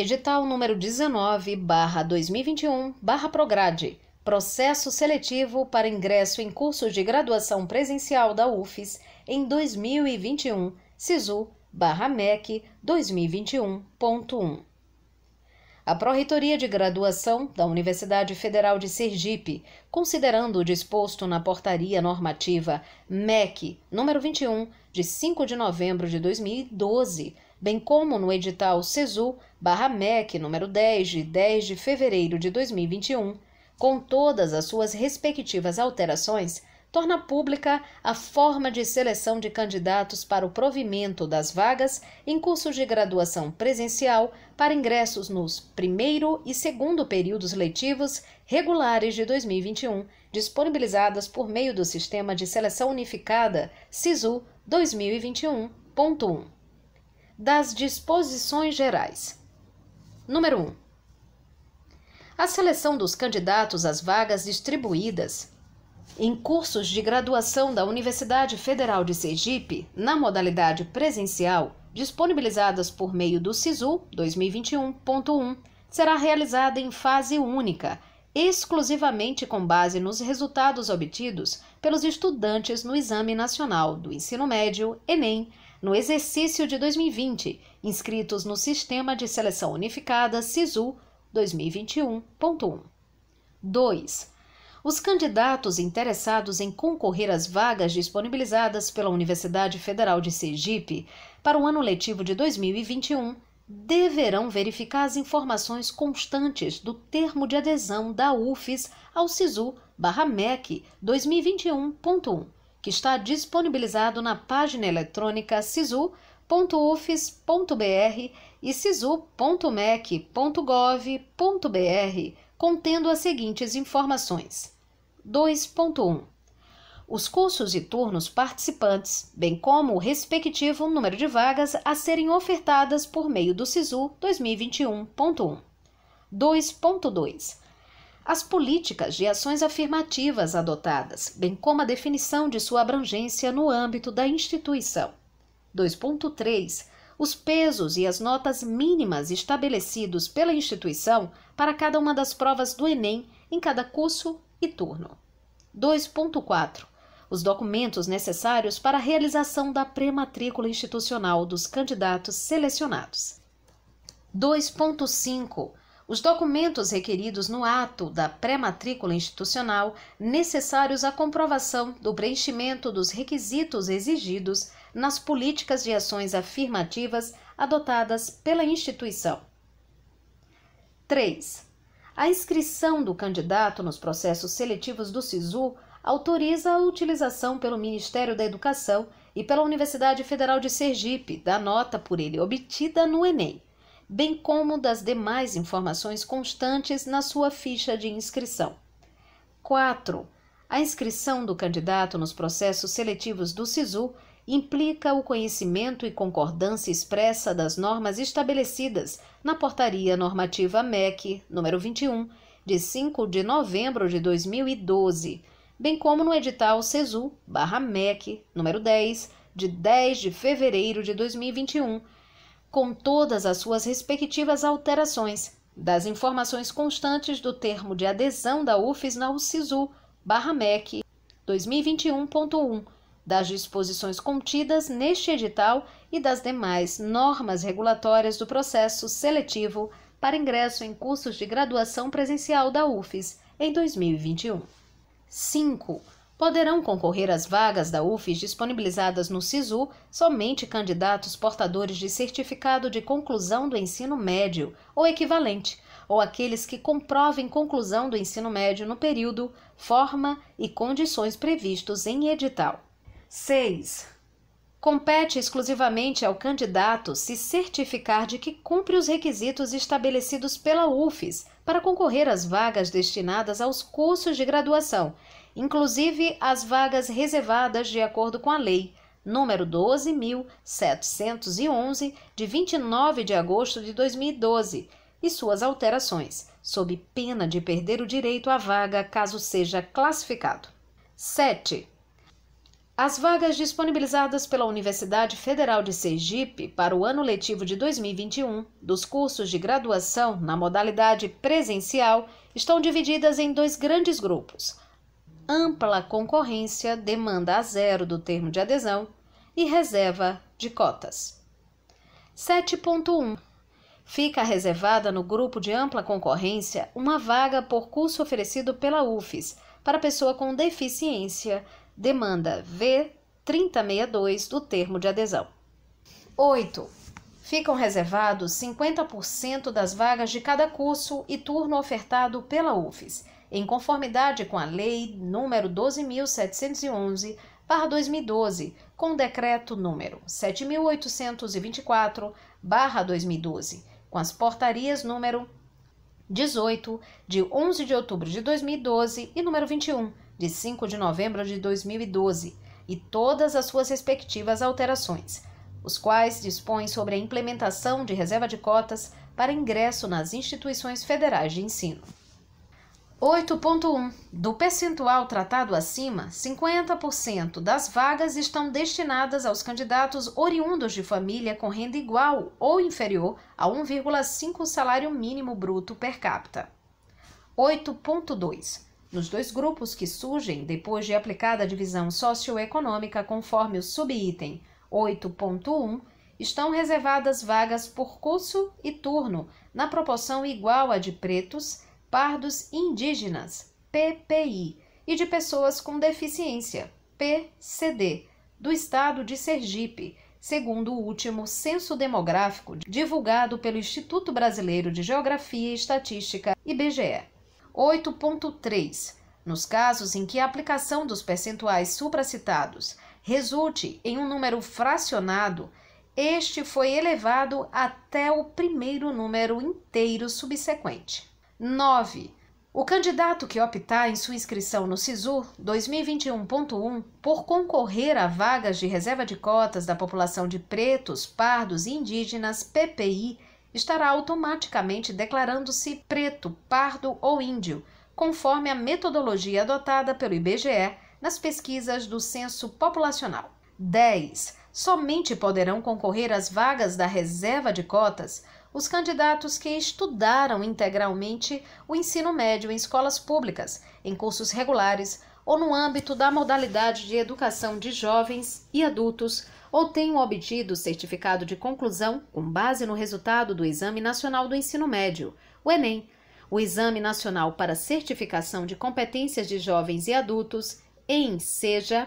Edital número 19, barra 2021, barra Prograde. Processo seletivo para ingresso em cursos de graduação presencial da UFES em 2021, SISU, barra MEC 2021.1. A Pró-Reitoria de Graduação da Universidade Federal de Sergipe, considerando o disposto na Portaria Normativa MEC número 21, de 5 de novembro de 2012, bem como no edital CESU/MEC número 10 de 10 de fevereiro de 2021, com todas as suas respectivas alterações, torna pública a forma de seleção de candidatos para o provimento das vagas em cursos de graduação presencial para ingressos nos primeiro e segundo períodos letivos regulares de 2021, disponibilizadas por meio do Sistema de Seleção Unificada SISU 2021.1 das disposições gerais. Número 1. A seleção dos candidatos às vagas distribuídas em cursos de graduação da Universidade Federal de Sergipe, na modalidade presencial, disponibilizadas por meio do SISU 2021.1, será realizada em fase única, exclusivamente com base nos resultados obtidos pelos estudantes no Exame Nacional do Ensino Médio, ENEM, no exercício de 2020, inscritos no Sistema de Seleção Unificada SISU 2021.1. 2. Os candidatos interessados em concorrer às vagas disponibilizadas pela Universidade Federal de Sergipe para o ano letivo de 2021 deverão verificar as informações constantes do termo de adesão da UFES ao SISU/MEC 2021.1 que está disponibilizado na página eletrônica sisu.ufes.br e sisu.mec.gov.br, contendo as seguintes informações: 2.1 os cursos e turnos participantes, bem como o respectivo número de vagas a serem ofertadas por meio do SISU 2021.1. 2.2 as políticas de ações afirmativas adotadas, bem como a definição de sua abrangência no âmbito da instituição. 2.3. Os pesos e as notas mínimas estabelecidos pela instituição para cada uma das provas do Enem em cada curso e turno. 2.4 os documentos necessários para a realização da pré-matrícula institucional dos candidatos selecionados. 2.5 os documentos requeridos no ato da pré-matrícula institucional necessários à comprovação do preenchimento dos requisitos exigidos nas políticas de ações afirmativas adotadas pela instituição. 3. A inscrição do candidato nos processos seletivos do SISU autoriza a utilização pelo Ministério da Educação e pela Universidade Federal de Sergipe da nota por ele obtida no Enem bem como das demais informações constantes na sua ficha de inscrição. 4. A inscrição do candidato nos processos seletivos do SISU implica o conhecimento e concordância expressa das normas estabelecidas na Portaria Normativa MEC número 21, de 5 de novembro de 2012, bem como no edital CESU/MEC número 10, de 10 de fevereiro de 2021 com todas as suas respectivas alterações, das informações constantes do termo de adesão da UFES na UCISU, barra MEC 2021.1, das disposições contidas neste edital e das demais normas regulatórias do processo seletivo para ingresso em cursos de graduação presencial da UFES em 2021. 5 poderão concorrer às vagas da UFES disponibilizadas no SISU somente candidatos portadores de certificado de conclusão do ensino médio ou equivalente, ou aqueles que comprovem conclusão do ensino médio no período, forma e condições previstos em edital. 6. Compete exclusivamente ao candidato se certificar de que cumpre os requisitos estabelecidos pela UFES para concorrer às vagas destinadas aos cursos de graduação inclusive as vagas reservadas de acordo com a lei número 12711 de 29 de agosto de 2012 e suas alterações, sob pena de perder o direito à vaga caso seja classificado. 7. As vagas disponibilizadas pela Universidade Federal de Sergipe para o ano letivo de 2021 dos cursos de graduação na modalidade presencial estão divididas em dois grandes grupos ampla concorrência, demanda a zero do termo de adesão e reserva de cotas. 7.1 Fica reservada no grupo de ampla concorrência uma vaga por curso oferecido pela UFES para pessoa com deficiência, demanda V3062 do termo de adesão. 8. Ficam reservados 50% das vagas de cada curso e turno ofertado pela UFES em conformidade com a Lei Número 12.711, barra 2012, com decreto número 7.824, barra 2012, com as portarias número 18, de 11 de outubro de 2012 e número 21, de 5 de novembro de 2012, e todas as suas respectivas alterações, os quais dispõem sobre a implementação de reserva de cotas para ingresso nas instituições federais de ensino. 8.1 Do percentual tratado acima, 50% das vagas estão destinadas aos candidatos oriundos de família com renda igual ou inferior a 1,5 salário mínimo bruto per capita. 8.2 Nos dois grupos que surgem depois de aplicada a divisão socioeconômica conforme o subitem 8.1, estão reservadas vagas por curso e turno na proporção igual a de pretos pardos indígenas, PPI, e de pessoas com deficiência, PCD, do estado de Sergipe, segundo o último censo demográfico divulgado pelo Instituto Brasileiro de Geografia e Estatística, IBGE. 8.3. Nos casos em que a aplicação dos percentuais supracitados resulte em um número fracionado, este foi elevado até o primeiro número inteiro subsequente. 9. O candidato que optar em sua inscrição no SISU 2021.1 por concorrer a vagas de reserva de cotas da população de pretos, pardos e indígenas, PPI, estará automaticamente declarando-se preto, pardo ou índio, conforme a metodologia adotada pelo IBGE nas pesquisas do Censo Populacional. 10. Somente poderão concorrer às vagas da reserva de cotas os candidatos que estudaram integralmente o ensino médio em escolas públicas, em cursos regulares ou no âmbito da modalidade de educação de jovens e adultos ou tenham obtido certificado de conclusão com base no resultado do Exame Nacional do Ensino Médio, o ENEM, o Exame Nacional para Certificação de Competências de Jovens e Adultos, em SEJA,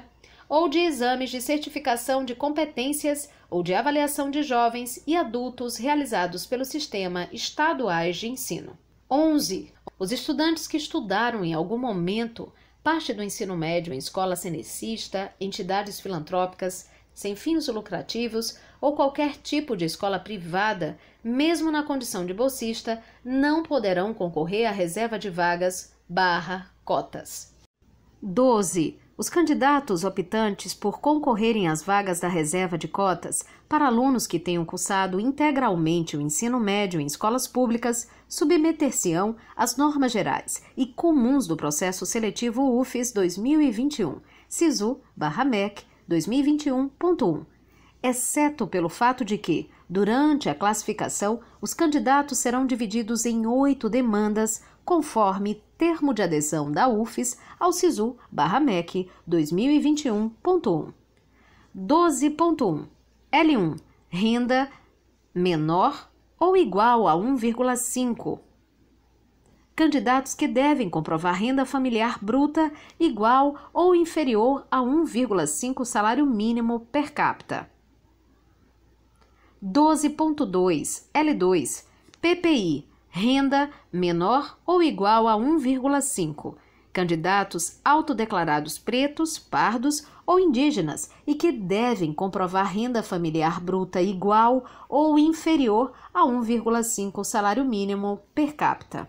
ou de exames de certificação de competências ou de avaliação de jovens e adultos realizados pelo sistema estaduais de ensino. 11. Os estudantes que estudaram em algum momento parte do ensino médio em escola cenecista, entidades filantrópicas, sem fins lucrativos ou qualquer tipo de escola privada, mesmo na condição de bolsista, não poderão concorrer à reserva de vagas barra cotas. 12. Os candidatos optantes por concorrerem às vagas da reserva de cotas para alunos que tenham cursado integralmente o ensino médio em escolas públicas submeter-se-ão às normas gerais e comuns do processo seletivo UFES 2021, SISU/MEC 2021.1, exceto pelo fato de que, durante a classificação, os candidatos serão divididos em oito demandas conforme termo de adesão da UFES ao SISU-MEC 2021.1. 12.1. L1. Renda menor ou igual a 1,5. Candidatos que devem comprovar renda familiar bruta igual ou inferior a 1,5 salário mínimo per capita. 12.2 L2 PPI renda menor ou igual a 1,5, candidatos autodeclarados pretos, pardos ou indígenas e que devem comprovar renda familiar bruta igual ou inferior a 1,5 salário mínimo per capita.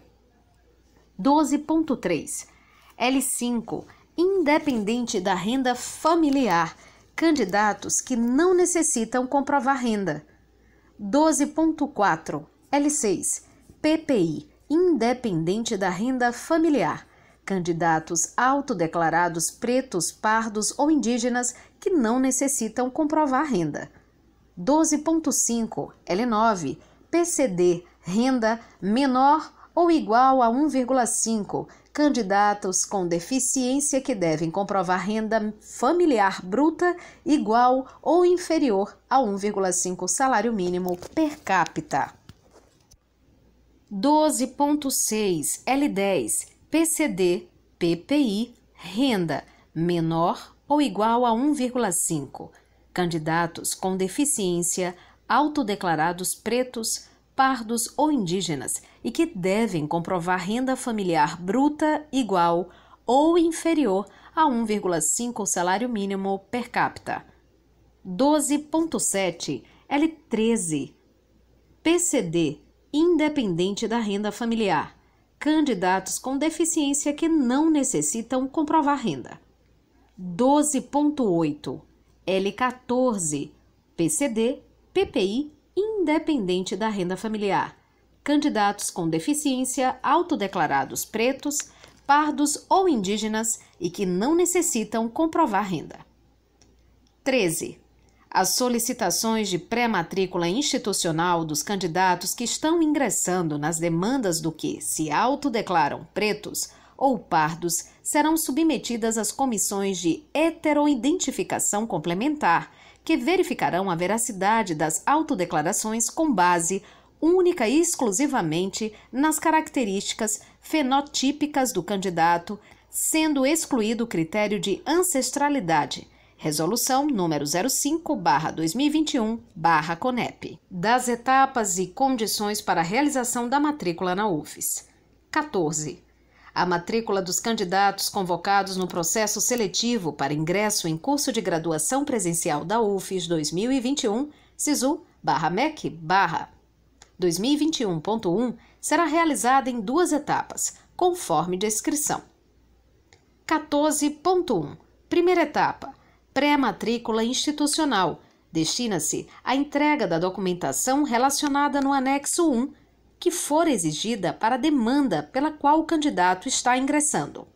12.3 L5 Independente da renda familiar, candidatos que não necessitam comprovar renda. 12.4 L6 PPI, independente da renda familiar, candidatos autodeclarados pretos, pardos ou indígenas que não necessitam comprovar renda. 12.5 L9 PCD renda menor ou igual a 1,5 candidatos com deficiência que devem comprovar renda familiar bruta igual ou inferior a 1,5 salário mínimo per capita. 12.6 L10 PCD PPI renda menor ou igual a 1,5. Candidatos com deficiência, autodeclarados pretos, pardos ou indígenas e que devem comprovar renda familiar bruta igual ou inferior a 1,5 salário mínimo per capita. 12.7 L13 PCD independente da renda familiar, candidatos com deficiência que não necessitam comprovar renda. 12.8 L14 PCD PPI independente da renda familiar. Candidatos com deficiência autodeclarados pretos, pardos ou indígenas e que não necessitam comprovar renda. 13 as solicitações de pré-matrícula institucional dos candidatos que estão ingressando nas demandas do que se autodeclaram pretos ou pardos serão submetidas às comissões de heteroidentificação complementar, que verificarão a veracidade das autodeclarações com base única e exclusivamente nas características fenotípicas do candidato, sendo excluído o critério de ancestralidade Resolução número 05/2021/CONEP, das etapas e condições para a realização da matrícula na UFES. 14. A matrícula dos candidatos convocados no processo seletivo para ingresso em curso de graduação presencial da UFES 2021, SISU/MEC/2021.1 será realizada em duas etapas, conforme descrição. 14.1. Primeira etapa: pré-matrícula institucional. Destina-se à entrega da documentação relacionada no anexo 1, que for exigida para a demanda pela qual o candidato está ingressando.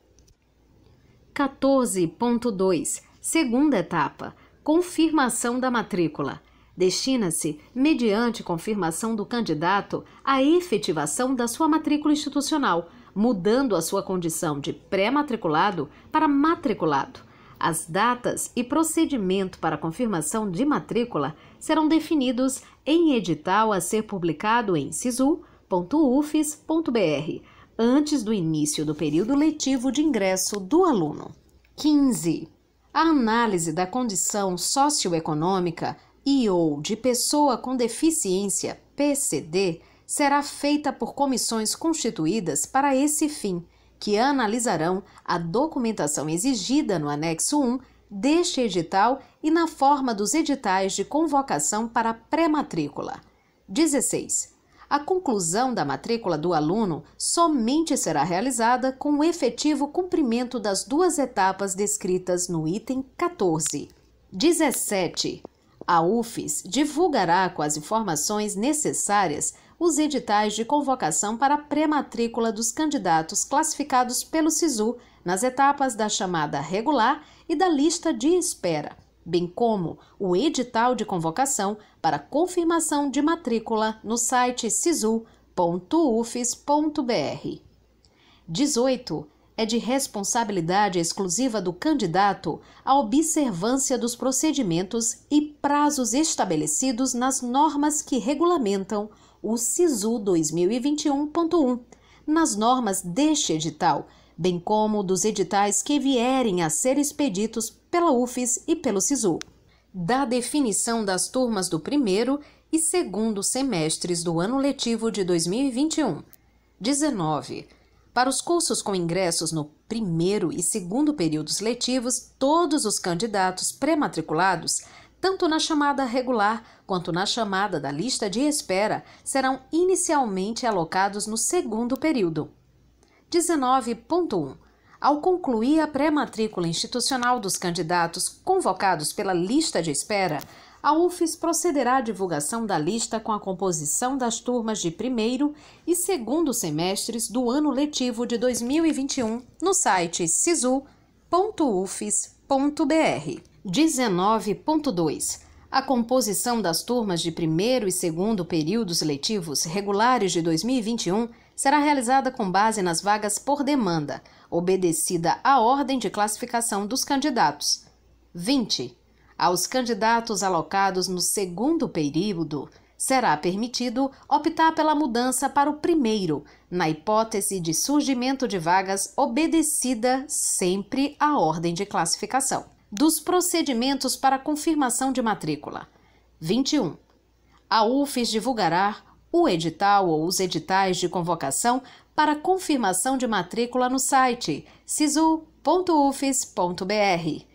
14.2 Segunda etapa: confirmação da matrícula. Destina-se, mediante confirmação do candidato, à efetivação da sua matrícula institucional, mudando a sua condição de pré-matriculado para matriculado. As datas e procedimento para confirmação de matrícula serão definidos em edital a ser publicado em sisu.ufes.br antes do início do período letivo de ingresso do aluno. 15. A análise da condição socioeconômica e ou de pessoa com deficiência, PCD, será feita por comissões constituídas para esse fim que analisarão a documentação exigida no anexo 1 deste edital e na forma dos editais de convocação para pré-matrícula. 16. A conclusão da matrícula do aluno somente será realizada com o efetivo cumprimento das duas etapas descritas no item 14. 17. A UFES divulgará com as informações necessárias os editais de convocação para pré-matrícula dos candidatos classificados pelo SISU nas etapas da chamada regular e da lista de espera, bem como o edital de convocação para confirmação de matrícula no site sisu.ufes.br. 18 é de responsabilidade exclusiva do candidato a observância dos procedimentos e prazos estabelecidos nas normas que regulamentam o SISU 2021.1, nas normas deste edital, bem como dos editais que vierem a ser expedidos pela UFES e pelo SISU, da definição das turmas do primeiro e segundo semestres do ano letivo de 2021. 19. Para os cursos com ingressos no primeiro e segundo períodos letivos, todos os candidatos pré-matriculados tanto na chamada regular quanto na chamada da lista de espera, serão inicialmente alocados no segundo período. 19.1 ao concluir a pré-matrícula institucional dos candidatos convocados pela lista de espera, a UFES procederá à divulgação da lista com a composição das turmas de primeiro e segundo semestres do ano letivo de 2021 no site sisu.com.br www.ufs.br. 19.2 a composição das turmas de primeiro e segundo períodos letivos regulares de 2021 será realizada com base nas vagas por demanda, obedecida à ordem de classificação dos candidatos. 20. Aos candidatos alocados no segundo período será permitido optar pela mudança para o primeiro, na hipótese de surgimento de vagas obedecida sempre à ordem de classificação. Dos procedimentos para confirmação de matrícula: 21. A UFES divulgará o edital ou os editais de convocação para confirmação de matrícula no site sisu.ufes.br.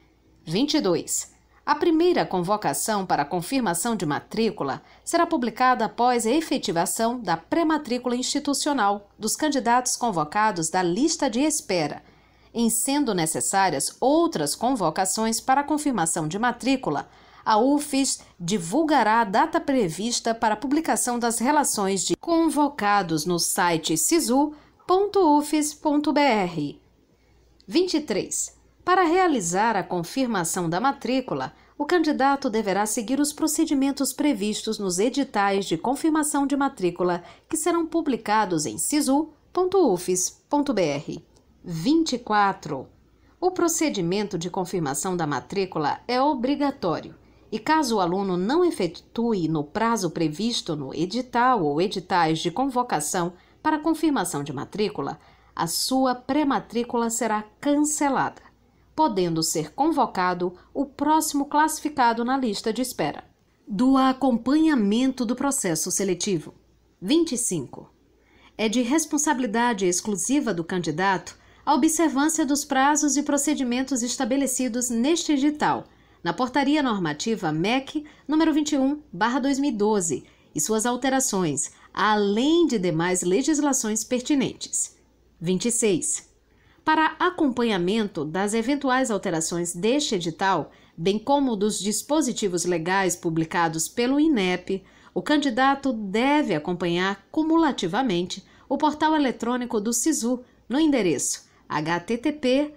22. A primeira convocação para confirmação de matrícula será publicada após a efetivação da pré-matrícula institucional dos candidatos convocados da lista de espera, em sendo necessárias outras convocações para confirmação de matrícula, a UFES divulgará a data prevista para a publicação das relações de convocados no site sisu.ufes.br. 23. Para realizar a confirmação da matrícula, o candidato deverá seguir os procedimentos previstos nos editais de confirmação de matrícula, que serão publicados em sisu.ufes.br. 24. O procedimento de confirmação da matrícula é obrigatório e, caso o aluno não efetue no prazo previsto no edital ou editais de convocação para confirmação de matrícula, a sua pré-matrícula será cancelada podendo ser convocado o próximo classificado na lista de espera. Do acompanhamento do processo seletivo. 25. É de responsabilidade exclusiva do candidato a observância dos prazos e procedimentos estabelecidos neste edital, na Portaria Normativa MEC número 21/2012 e suas alterações, além de demais legislações pertinentes. 26 para acompanhamento das eventuais alterações deste edital, bem como dos dispositivos legais publicados pelo INEP, o candidato deve acompanhar cumulativamente o portal eletrônico do SISU no endereço http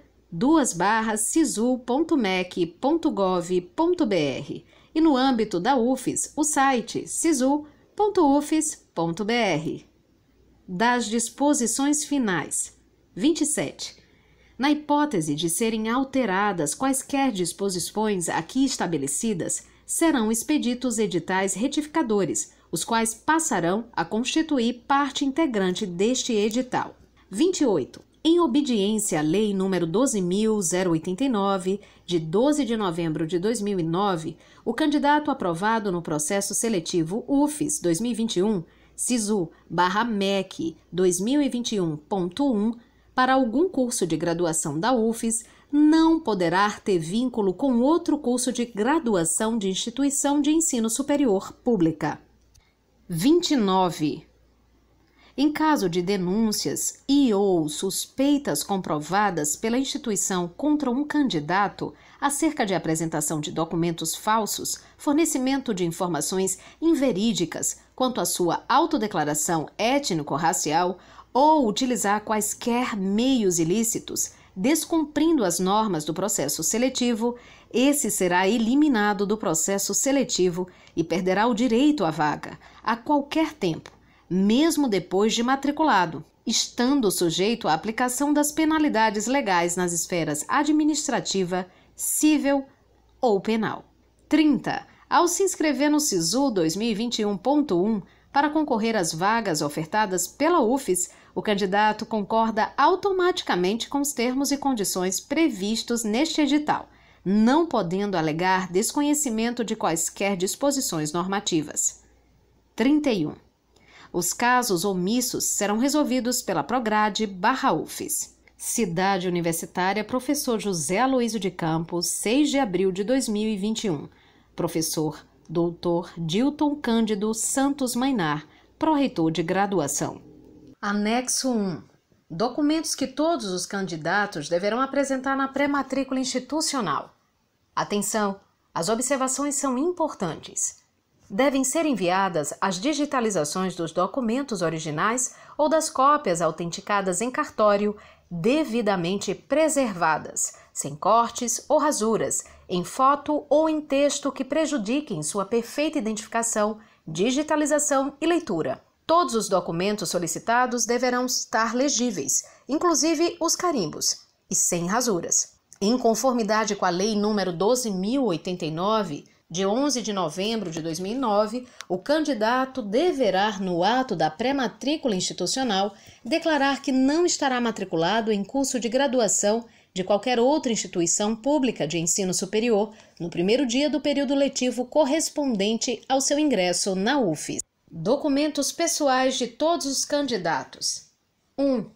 sisu.mec.gov.br e no âmbito da UFES, o site sisu.ufes.br. Das disposições finais. 27. Na hipótese de serem alteradas quaisquer disposições aqui estabelecidas, serão expeditos editais retificadores, os quais passarão a constituir parte integrante deste edital. 28. Em obediência à Lei nº 12.089, de 12 de novembro de 2009, o candidato aprovado no processo seletivo UFES 2021, SISU-MEC 2021.1, para algum curso de graduação da UFES não poderá ter vínculo com outro curso de graduação de instituição de ensino superior pública. 29. Em caso de denúncias e ou suspeitas comprovadas pela instituição contra um candidato acerca de apresentação de documentos falsos, fornecimento de informações inverídicas quanto à sua autodeclaração étnico-racial ou utilizar quaisquer meios ilícitos, descumprindo as normas do processo seletivo, esse será eliminado do processo seletivo e perderá o direito à vaga a qualquer tempo, mesmo depois de matriculado, estando sujeito à aplicação das penalidades legais nas esferas administrativa, civil ou penal. 30. Ao se inscrever no SISU 2021.1 para concorrer às vagas ofertadas pela UFES, o candidato concorda automaticamente com os termos e condições previstos neste edital, não podendo alegar desconhecimento de quaisquer disposições normativas. 31. Os casos omissos serão resolvidos pela Prograde barra UFES. Cidade Universitária, professor José Aloysio de Campos, 6 de abril de 2021. Professor Dr. Dilton Cândido Santos Mainar, pró-reitor de graduação. Anexo 1. Documentos que todos os candidatos deverão apresentar na pré-matrícula institucional. Atenção! As observações são importantes. Devem ser enviadas as digitalizações dos documentos originais ou das cópias autenticadas em cartório, devidamente preservadas, sem cortes ou rasuras, em foto ou em texto que prejudiquem sua perfeita identificação, digitalização e leitura. Todos os documentos solicitados deverão estar legíveis, inclusive os carimbos, e sem rasuras. Em conformidade com a Lei nº 12.089, de 11 de novembro de 2009, o candidato deverá, no ato da pré-matrícula institucional, declarar que não estará matriculado em curso de graduação de qualquer outra instituição pública de ensino superior no primeiro dia do período letivo correspondente ao seu ingresso na UFES. Documentos pessoais de todos os candidatos. 1. Um,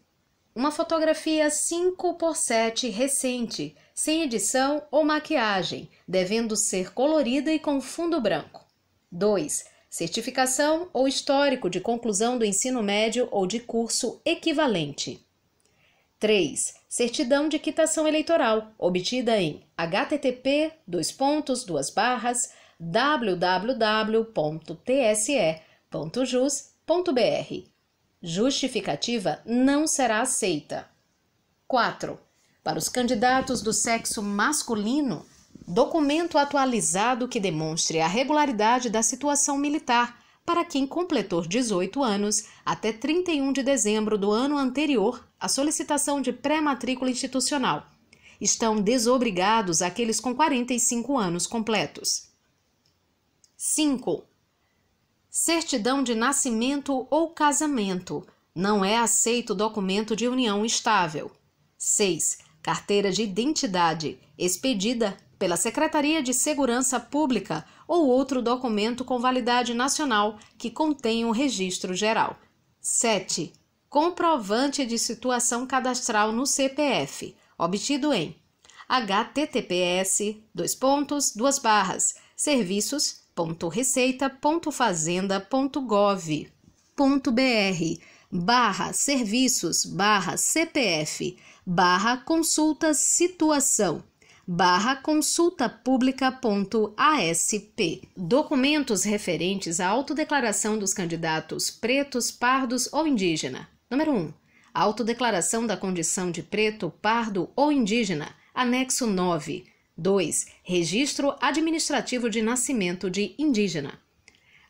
uma fotografia 5 por 7 recente, sem edição ou maquiagem, devendo ser colorida e com fundo branco. 2. Certificação ou histórico de conclusão do ensino médio ou de curso equivalente. 3. Certidão de quitação eleitoral, obtida em http www.tse www.jus.br. Justificativa não será aceita. 4. Para os candidatos do sexo masculino, documento atualizado que demonstre a regularidade da situação militar para quem completou 18 anos até 31 de dezembro do ano anterior à solicitação de pré-matrícula institucional. Estão desobrigados aqueles com 45 anos completos. 5. Certidão de nascimento ou casamento. Não é aceito documento de união estável. 6. Carteira de identidade, expedida pela Secretaria de Segurança Pública ou outro documento com validade nacional que contenha o um registro geral. 7. Comprovante de situação cadastral no CPF, obtido em https dois pontos, duas barras, serviços www.receita.fazenda.gov.br barra serviços barra CPF barra consulta situação barra consulta pública.asp. Documentos referentes à autodeclaração dos candidatos pretos, pardos ou indígena. Número 1. Autodeclaração da condição de preto, pardo ou indígena. Anexo 9. 2. Registro administrativo de nascimento de indígena.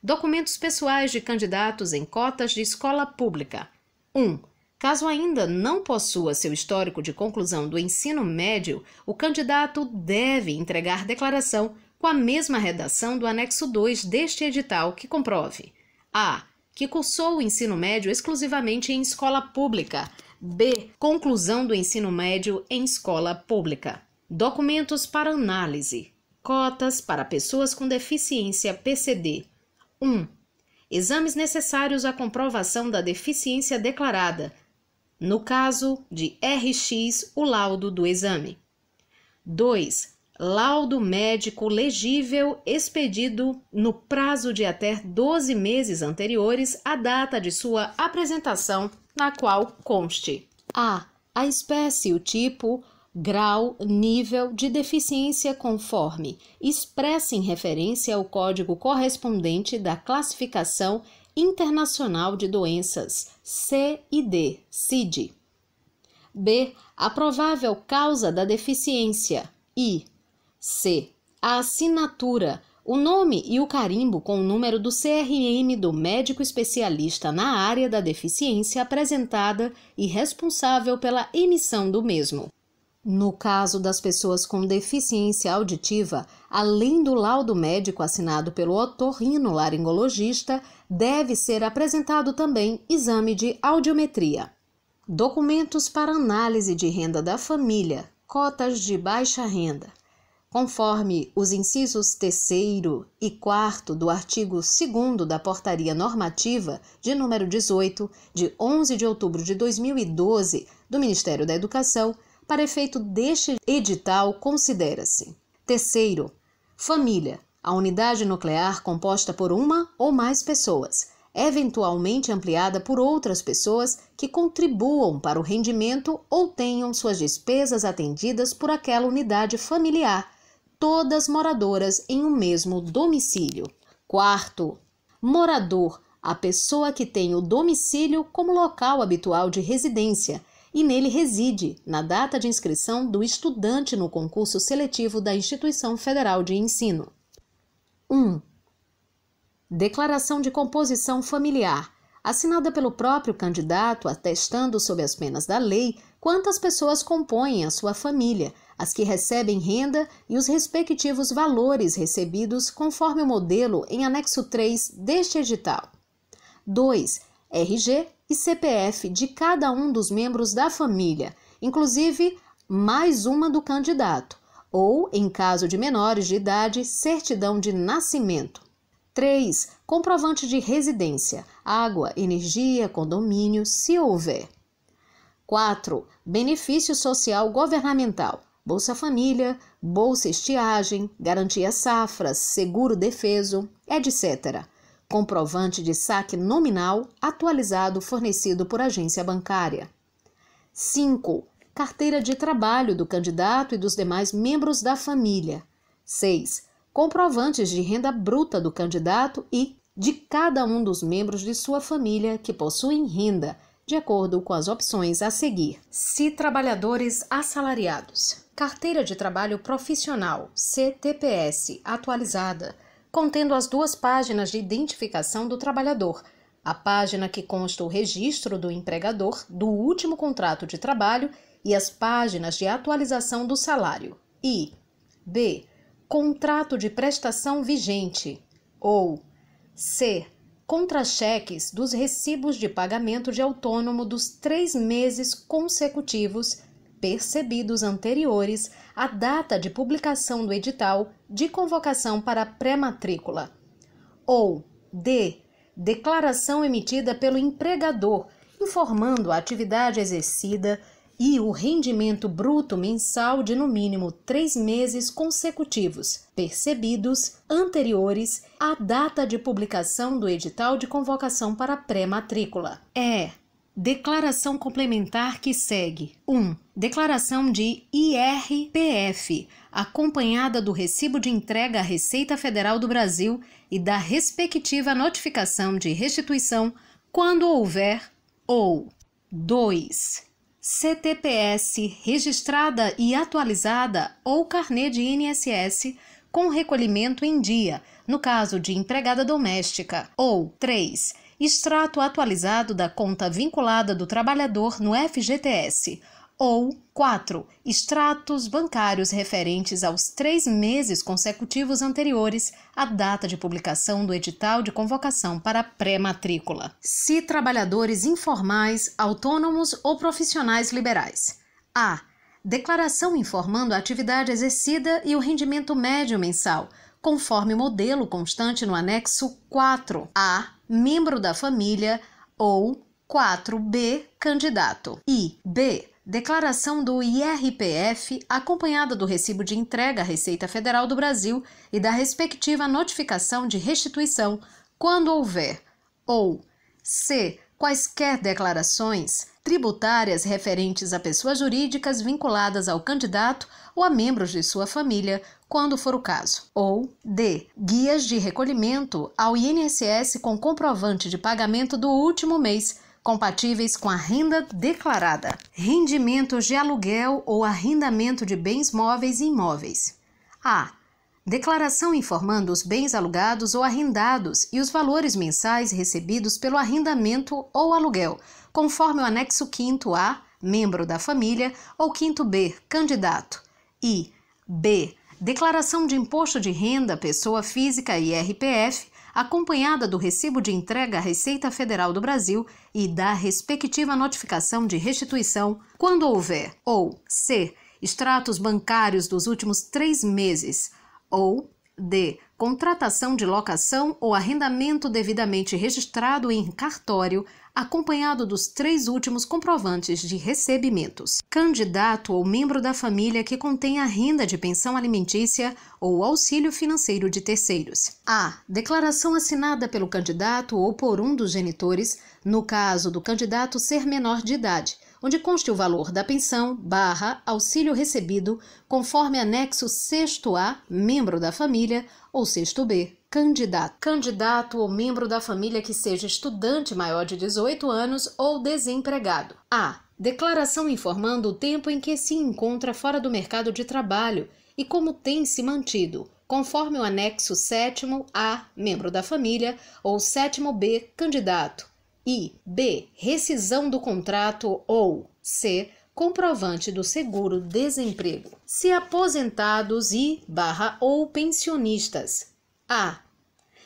Documentos pessoais de candidatos em cotas de escola pública. 1. Um, caso ainda não possua seu histórico de conclusão do ensino médio, o candidato deve entregar declaração com a mesma redação do anexo 2 deste edital que comprove: a. que cursou o ensino médio exclusivamente em escola pública. b. conclusão do ensino médio em escola pública documentos para análise, cotas para pessoas com deficiência PCD. 1. Exames necessários à comprovação da deficiência declarada. No caso de RX, o laudo do exame. 2. Laudo médico legível expedido no prazo de até 12 meses anteriores à data de sua apresentação, na qual conste: a. a espécie, o tipo, grau, nível de deficiência conforme, expressa em referência ao código correspondente da classificação Internacional de Doenças, CID, CID. B. A provável causa da deficiência. I. C. A assinatura, o nome e o carimbo com o número do CRM do médico especialista na área da deficiência apresentada e responsável pela emissão do mesmo. No caso das pessoas com deficiência auditiva, além do laudo médico assinado pelo otorrinolaringologista, deve ser apresentado também exame de audiometria. Documentos para análise de renda da família, cotas de baixa renda. Conforme os incisos 3 e 4 do artigo 2 da Portaria Normativa de número 18, de 11 de outubro de 2012, do Ministério da Educação, para efeito deste edital, considera-se: terceiro, família, a unidade nuclear composta por uma ou mais pessoas, eventualmente ampliada por outras pessoas que contribuam para o rendimento ou tenham suas despesas atendidas por aquela unidade familiar, todas moradoras em um mesmo domicílio. Quarto, morador, a pessoa que tem o domicílio como local habitual de residência, e nele reside, na data de inscrição do estudante no concurso seletivo da Instituição Federal de Ensino. 1. Declaração de composição familiar, assinada pelo próprio candidato, atestando sob as penas da lei quantas pessoas compõem a sua família, as que recebem renda e os respectivos valores recebidos conforme o modelo em anexo 3 deste edital. 2 RG e CPF de cada um dos membros da família, inclusive mais uma do candidato, ou, em caso de menores de idade, certidão de nascimento. 3. Comprovante de residência, água, energia, condomínio, se houver. 4. Benefício social governamental, Bolsa Família, Bolsa Estiagem, Garantia Safra, Seguro Defeso, etc comprovante de saque nominal atualizado fornecido por agência bancária. 5. Carteira de trabalho do candidato e dos demais membros da família. 6. Comprovantes de renda bruta do candidato e de cada um dos membros de sua família que possuem renda, de acordo com as opções a seguir. Se trabalhadores assalariados. Carteira de Trabalho Profissional, CTPS, atualizada contendo as duas páginas de identificação do trabalhador, a página que consta o registro do empregador do último contrato de trabalho e as páginas de atualização do salário, e b. contrato de prestação vigente, ou c. contra-cheques dos recibos de pagamento de autônomo dos três meses consecutivos percebidos anteriores à data de publicação do edital de convocação para pré-matrícula. Ou D. Declaração emitida pelo empregador informando a atividade exercida e o rendimento bruto mensal de no mínimo três meses consecutivos, percebidos anteriores à data de publicação do edital de convocação para pré-matrícula. e) é Declaração complementar que segue: 1. Um, declaração de IRPF, acompanhada do recibo de entrega à Receita Federal do Brasil e da respectiva notificação de restituição quando houver, ou 2. CTPS registrada e atualizada ou carnê de INSS com recolhimento em dia, no caso de empregada doméstica, ou 3 extrato atualizado da conta vinculada do trabalhador no FGTS. Ou 4. Extratos bancários referentes aos três meses consecutivos anteriores à data de publicação do edital de convocação para pré-matrícula. Se trabalhadores informais, autônomos ou profissionais liberais. A. Declaração informando a atividade exercida e o rendimento médio mensal, conforme modelo constante no anexo 4A membro da família ou 4B, candidato. E B, declaração do IRPF acompanhada do recibo de entrega à Receita Federal do Brasil e da respectiva notificação de restituição, quando houver. Ou C, quaisquer declarações tributárias referentes a pessoas jurídicas vinculadas ao candidato ou a membros de sua família, quando for o caso. Ou D. Guias de recolhimento ao INSS com comprovante de pagamento do último mês compatíveis com a renda declarada. Rendimentos de aluguel ou arrendamento de bens móveis e imóveis. A. Declaração informando os bens alugados ou arrendados e os valores mensais recebidos pelo arrendamento ou aluguel, conforme o anexo 5 A, membro da família, ou 5 B, candidato. e B declaração de imposto de renda pessoa física e RPF, acompanhada do recibo de entrega à Receita Federal do Brasil e da respectiva notificação de restituição, quando houver, ou C. Extratos bancários dos últimos três meses, ou D. Contratação de locação ou arrendamento devidamente registrado em cartório acompanhado dos três últimos comprovantes de recebimentos. Candidato ou membro da família que contém a renda de pensão alimentícia ou auxílio financeiro de terceiros. A. Declaração assinada pelo candidato ou por um dos genitores, no caso do candidato ser menor de idade, onde conste o valor da pensão barra auxílio recebido, conforme anexo 6A, membro da família, ou 6B, Candidato. Candidato ou membro da família que seja estudante maior de 18 anos ou desempregado. A. Declaração informando o tempo em que se encontra fora do mercado de trabalho e como tem se mantido, conforme o anexo 7 A, membro da família, ou 7 B, candidato. I. B. Rescisão do contrato ou C comprovante do seguro-desemprego. Se aposentados e ou pensionistas, a.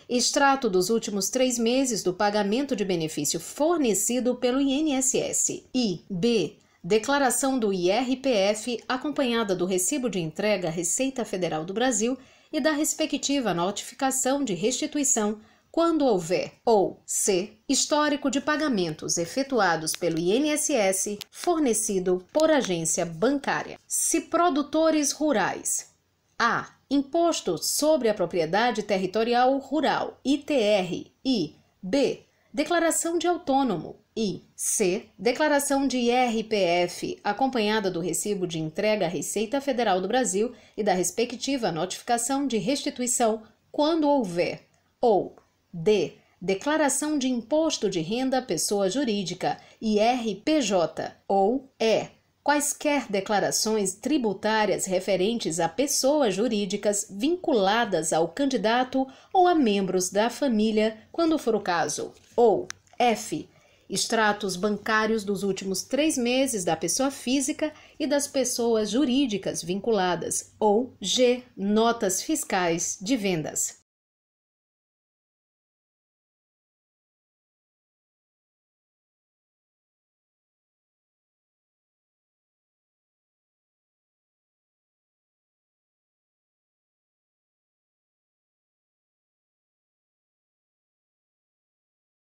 Extrato dos últimos três meses do pagamento de benefício fornecido pelo INSS. E. B. Declaração do IRPF acompanhada do recibo de entrega à Receita Federal do Brasil e da respectiva notificação de restituição quando houver, ou C, histórico de pagamentos efetuados pelo INSS fornecido por agência bancária. Se produtores rurais A Imposto sobre a Propriedade Territorial Rural, ITR, e B. Declaração de autônomo, e C. Declaração de IRPF acompanhada do recibo de entrega à Receita Federal do Brasil e da respectiva notificação de restituição, quando houver. Ou D. Declaração de Imposto de Renda Pessoa Jurídica, IRPJ. Ou E quaisquer declarações tributárias referentes a pessoas jurídicas vinculadas ao candidato ou a membros da família, quando for o caso, ou F. Extratos bancários dos últimos três meses da pessoa física e das pessoas jurídicas vinculadas, ou G. Notas fiscais de vendas.